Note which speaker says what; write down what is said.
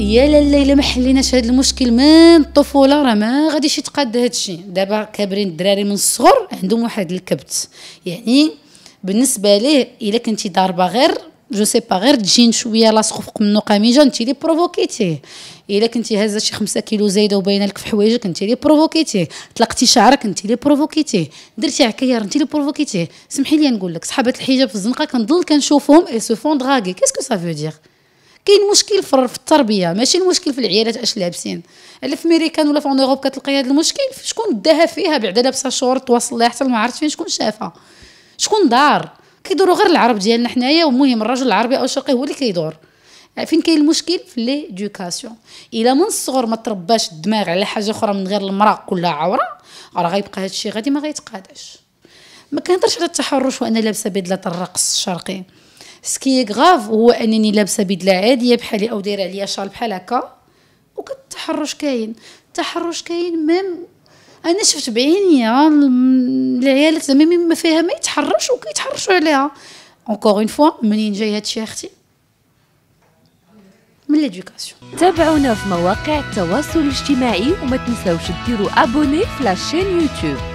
Speaker 1: يا لاله الا ما حليناش هذا المشكل من الطفوله راه ما غاديش يتقاد هذا الشيء دابا كابرين الدراري من الصغر عندهم واحد الكبت يعني بالنسبه ليه الا كنتي ضاربه غير جو سي با غير تجين شويه لاصق فوق منو قميجه انت لي بروفوكيتيه الا كنتي هازه شي 5 كيلو زايده وباينه لك في حوايجك انت لي بروفوكيتيه طلقتي شعرك انت لي بروفوكيتيه درتي عكير انت لي بروفوكيتيه سمحي لي نقول لك صحابات الحجاب في الزنقه كنضل كنشوفهم اي سو فون دراغي كيسكو سافو دير كاين مشكل في التربيه ماشي المشكل في العيالات اش لابسين الا في امريكان ولا في اوروب كتلقى هذا المشكل شكون داها فيها بعدا لابسه شورت واصل لها حتى ما عرفتش فين شكون شافها شكون دار كيدوروا غير العرب ديالنا حنايا ومهم الرجل العربي او الشرقي هو اللي كيدور فين كاين المشكل في ليدوكاسيون الا من الصغر ما ترباش الدماغ على حاجه اخرى من غير المراه كلها عوره راه غيبقى هذا الشيء غادي ما غيتقادش ما كنهضرش على التحرش وانا لابسه بدله الرقص الشرقي سكي غاف هو انني لابسه بدله عاديه بحالي او دايره عليا شال بحال هكا وكالتحرش كاين التحرش كاين ميم انا شفت بعينيا العيالات زعما ما فيها ما يتحرش وكيتحرشوا عليها اونكور اون فوا منين جاي هادشي اختي
Speaker 2: من ليدوكاسيون تابعونا في مواقع التواصل الاجتماعي وما تنساوش ديروا ابوني في لاشين يوتيوب